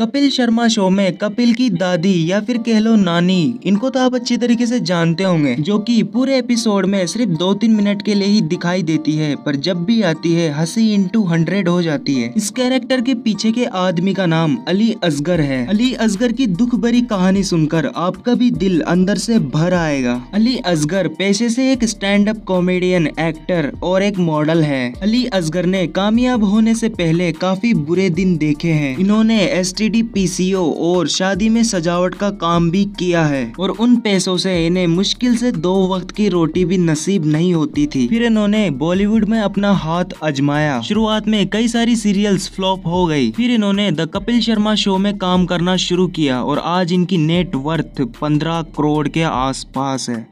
Kapil Sharma show में कपिल की दादी या फिर कह लो नानी इनको तो आप अच्छी तरीके से जानते होंगे जो कि पूरे एपिसोड में सिर्फ दो तीन मिनट के लिए ही दिखाई देती है पर जब भी आती है हंसी इंटू हंड्रेड हो जाती है इस कैरेक्टर के पीछे के आदमी का नाम अली असगर है अली असगर की दुख भरी कहानी सुनकर आपका भी दिल अंदर से भर आएगा अली असगर पेशे से एक स्टैंड अप कॉमेडियन एक्टर और एक मॉडल है अली असगर ने कामयाब होने से पहले काफी बुरे दिन देखे हैं इन्होंने एस टी लेडी पीसीओ और शादी में सजावट का काम भी किया है और उन पैसों से इन्हें मुश्किल से दो वक्त की रोटी भी नसीब नहीं होती थी फिर इन्होंने बॉलीवुड में अपना हाथ अजमाया शुरुआत में कई सारी सीरियल्स फ्लॉप हो गई फिर इन्होंने द कपिल शर्मा शो में काम करना शुरू किया और आज इनकी नेटवर्थ पंद्रह करोड़ के आस है